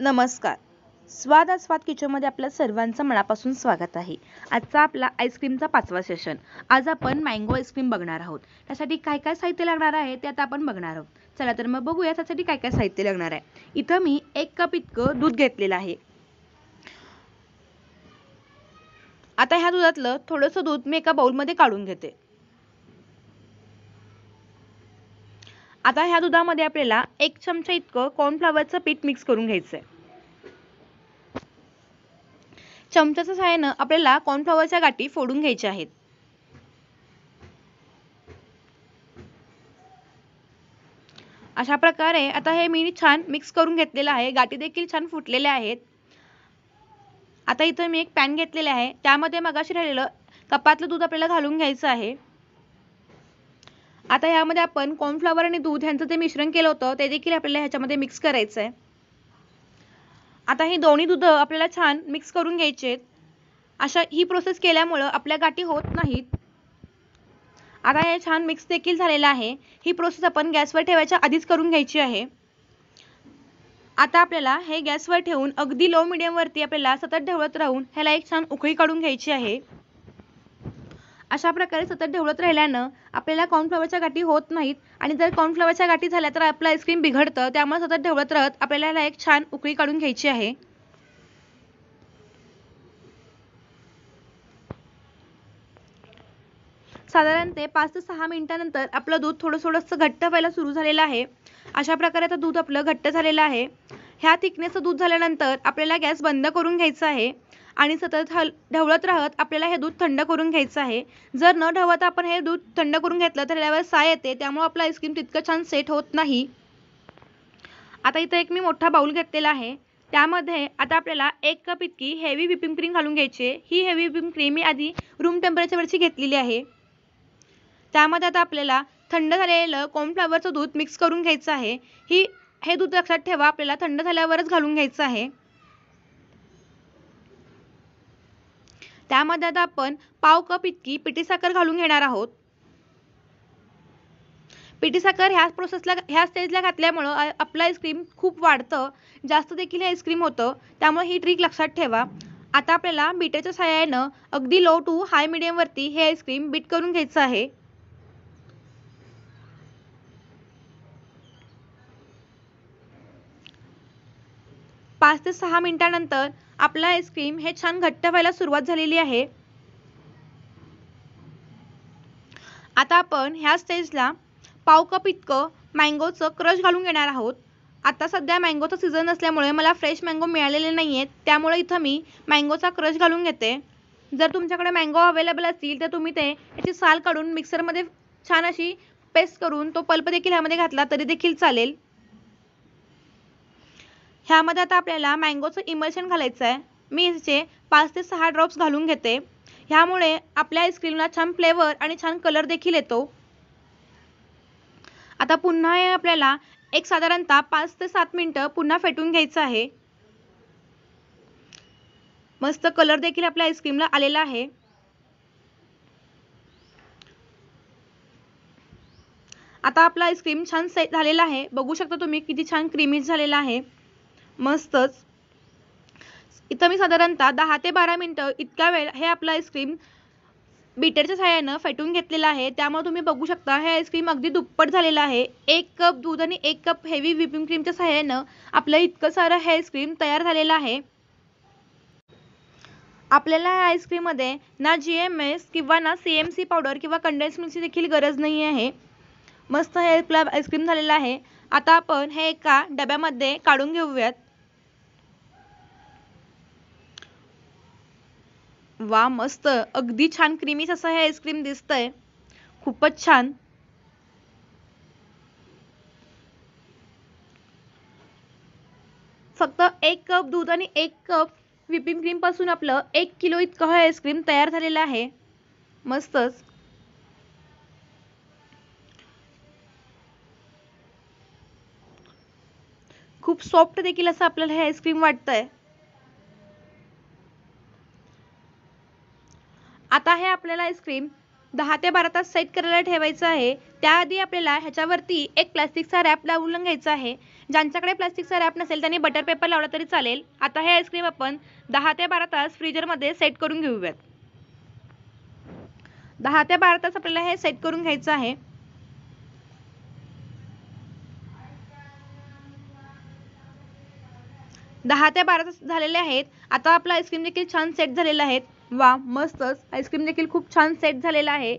नमस्कार स्वाद आस्वाद किचनमध्ये आपल्या सर्वांचं मनापासून स्वागत आहे आजचा आपला आईस्क्रीमचा पाचवा सेशन आज आपण मँगो आईस्क्रीम बघणार आहोत त्यासाठी काय काय साहित्य लागणार आहे ते आता आपण बघणार आहोत चला तर मग बघूया त्यासाठी काय काय साहित्य लागणार आहे इथं मी एक कप इतकं दूध घेतलेलं आहे आता ह्या दुधातलं थोडंसं दूध मी एका बाउलमध्ये काढून घेते आता ह्या दुधामध्ये आपल्याला एक चमचा इतकं कॉर्नफ्लॉवरचं पीठ मिक्स करून घ्यायचं आहे चमच्याच्या सहाय्यानं आपल्याला कॉर्नफ्लॉवरच्या गाठी फोडून घ्यायच्या आहेत अशा प्रकारे आता हे मी छान मिक्स करून घेतलेलं आहे गाठी देखील छान फुटलेल्या आहेत आता इथं मी एक पॅन घेतलेला आहे त्यामध्ये मगाशी राहिलेलं कपातलं दूध आपल्याला घालून घ्यायचं आहे आता यामध्ये आपण कॉर्नफ्लॉवर आणि दूध ह्यांचं जे मिश्रण केलं होतं ते देखील आपल्याला ह्याच्यामध्ये मिक्स करायचं आहे आता ही दोन्ही दूध आपल्याला छान मिक्स करून घ्यायचे आहेत अशा ही प्रोसेस केल्यामुळं आपल्या गाठी होत नाहीत आता हे छान मिक्स देखील झालेलं आहे ही प्रोसेस आपण गॅसवर ठेवायच्या आधीच करून घ्यायची आहे आता आपल्याला हे गॅसवर ठेवून अगदी लो मिडियमवरती आपल्याला सतत ढवळत राहून ह्याला एक छान उकळी काढून घ्यायची आहे अशा प्रकारे सतत ढवळत राहिल्यानं आपल्याला कॉर्नफ्लॉवरच्या गाठी होत नाहीत आणि जर कॉर्नफ्लॉवरच्या गाठी झाल्या तर आपलं आईस्क्रीम बिघडतं त्यामुळे सतत ढवळत राहत आपल्याला एक छान उकळी काढून घ्यायची आहे साधारण ते पाच ते सहा मिनिटानंतर आपलं दूध थोडं थोडंसं घट्ट व्हायला सुरू झालेलं आहे अशा प्रकारे आता दूध आपलं घट्ट झालेलं आहे ह्या थिकनेसचं दूध झाल्यानंतर आपल्याला गॅस बंद करून घ्यायचा आहे आणि सतत हल ढवळत राहत आपल्याला हे दूध थंड करून घ्यायचं आहे जर न ढवत आपण हे दूध थंड करून घेतलं तर यावर साय येते त्यामुळे आपलं आईस्क्रीम तितकं छान सेट होत नाही आता इथं एक मी मोठा बाऊल घेतलेला आहे त्यामध्ये आता आपल्याला एक कप इतकी हेवी व्हिपिंग क्रीम घालून घ्यायची ही हेवी व्हिपिंग क्रीम मी आधी रूम टेम्परेचरवरची घेतलेली आहे त्यामध्ये आता आपल्याला थंड झालेलं कॉर्नफ्लावरचं दूध मिक्स करून घ्यायचं आहे ही हे दूध लक्षात ठेवा आपल्याला थंड झाल्यावरच घालून घ्यायचं आहे त्यामध्ये आता आपण पाव कप इतकी पिठी साखर घालून घेणार आहोत पिठी साखर ह्या प्रोसेसला ह्या स्टेजला घातल्यामुळं आपलं आईस्क्रीम खूप वाढतं जास्त देखील हे आईस्क्रीम होतं त्यामुळे ही ट्रिक लक्षात ठेवा आता आपल्याला बीटरच्या सहाय्यानं अगदी लो टू हाय वरती हे आईस्क्रीम बीट करून घ्यायचं आहे पाच ते सहा मिनिटानंतर आपलं आईस्क्रीम हे छान घट्ट व्हायला सुरुवात झालेली आहे आता आपण ह्या स्टेजला पाव कप इतकं मँगोचं क्रश घालून घेणार आहोत आता सध्या मँगोचा सीझन नसल्यामुळे मला फ्रेश मँगो मिळालेले नाही आहेत त्यामुळे इथं मी मँगोचा क्रश घालून घेते जर तुमच्याकडे मँगो अवेलेबल असतील तर तुम्ही ते याची साल काढून मिक्सरमध्ये छान अशी पेस्ट करून तो पल्प देखील ह्यामध्ये घातला तरी देखील चालेल ह्यामध्ये आता आपल्याला मँगोचं इमल्शन घालायचं आहे मी ह्याचे पाच ते सहा ड्रॉप्स घालून घेते ह्यामुळे आपल्या आईस्क्रीमला छान फ्लेवर आणि छान कलर देखील येतो आता पुन्हा हे आपल्याला एक साधारणतः पाच ते सात मिनटं पुन्हा फेटून घ्यायचं आहे मस्त कलर देखील आपल्या आईस्क्रीमला आलेला आहे आता आपला आईस्क्रीम छान झालेला आहे बघू शकता तुम्ही किती छान क्रीमीज झालेला आहे मस्तच इथं मी साधारणतः दहा ते बारा मिनटं इतका वेळ हे आपलं आईस्क्रीम बीटरच्या सहाय्यानं फेटून घेतलेलं आहे त्यामुळे तुम्ही बघू शकता हे आईस्क्रीम अगदी दुप्पट झालेलं आहे एक कप दूध आणि एक कप हेवी व्हिपिंग क्रीमच्या सहाय्यानं आपलं इतकं सारं हे आईस्क्रीम तयार झालेलं आहे आपल्याला ह्या आईस्क्रीममध्ये ना जी एम एस किंवा ना सी एम सी पावडर किंवा कंडेन्स मिल्कची देखील गरज नाही आहे मस्त हे आपलं आईस्क्रीम झालेलं आहे आता आपण हे एका डब्यामध्ये काढून घेऊयात वा मस्त अगदी छान क्रीमीच असं हे आईस्क्रीम दिसतंय खूपच छान फक्त एक कप दूध आणि एक कप व्हिपिंग क्रीम पासून आपलं एक किलो इतकं हे आईस्क्रीम तयार झालेलं आहे मस्तच खूप सॉफ्ट देखील असं आपल्याला हे आईस्क्रीम वाटतंय आता हे आपल्याला आईस्क्रीम दहा ते बारा तास सेट करायला ठेवायचं आहे त्याआधी आपल्याला ह्याच्यावरती एक प्लास्टिकचा रॅप लावून घ्यायचा आहे ज्यांच्याकडे प्लास्टिकचा रॅप नसेल त्यांनी बटर पेपर लावला तरी चालेल आता हे आईस्क्रीम आपण दहा ते बारा तास फ्रीजरमध्ये सेट करून घेऊयात दहा ते बारा तास आपल्याला हे सेट करून घ्यायचं आहे दहा ते बारा तास झालेले आहेत आता आपला आईस्क्रीम देखील छान सेट झालेला आहे वा मस्तच आईस्क्रीम देखील खूप छान सेट झालेला आहे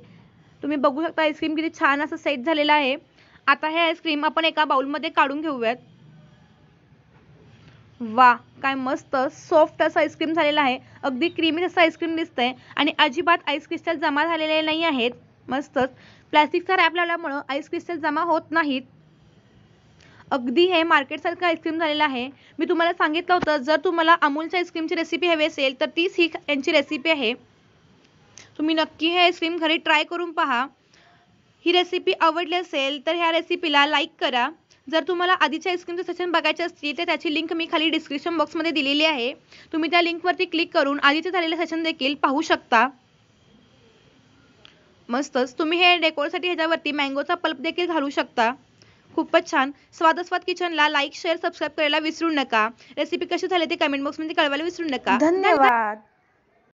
तुम्ही बघू शकता आईस्क्रीम किती छान असं सेट झालेला आहे आता हे आईस्क्रीम आपण एका बाउलमध्ये काढून घेऊयात वा काय मस्त सॉफ्ट असं आईस्क्रीम झालेलं आहे अगदी क्रीमी असं आईस्क्रीम दिसतंय आणि अजिबात आईस क्रिस्टल जमा झालेले नाही आहेत मस्तच प्लॅस्टिकचा रॅप लावल्यामुळं आईस क्रिस्टल जमा होत नाहीत अगदी हे मार्केटसारखं आईस्क्रीम झालेलं आहे मी तुम्हाला सांगितलं होतं जर तुम्हाला अमूलच्या आईस्क्रीमची रेसिपी हवी असेल तर तीच ही यांची रेसिपी आहे तुम्ही नक्की हे आईस्क्रीम घरी ट्राय करून पहा ही रेसिपी आवडली असेल तर ह्या रेसिपीला लाईक करा जर तुम्हाला आधीच्या आईस्क्रीमचं सेशन बघायचं असतील तर त्याची लिंक मी खाली डिस्क्रिप्शन बॉक्समध्ये दिलेली आहे तुम्ही त्या लिंकवरती क्लिक करून आधीचे झालेले सेशन देखील पाहू शकता मस्तच तुम्ही हे डेकोरसाठी ह्याच्यावरती मँगोचा पल्प देखील घालू शकता खूपच छान स्वादस्वाद किचनला लाईक शेअर सबस्क्राईब करायला विसरू नका रेसिपी कशी झाली ते कमेंट बॉक्स मध्ये कळवायला विसरू नका धन्यवाद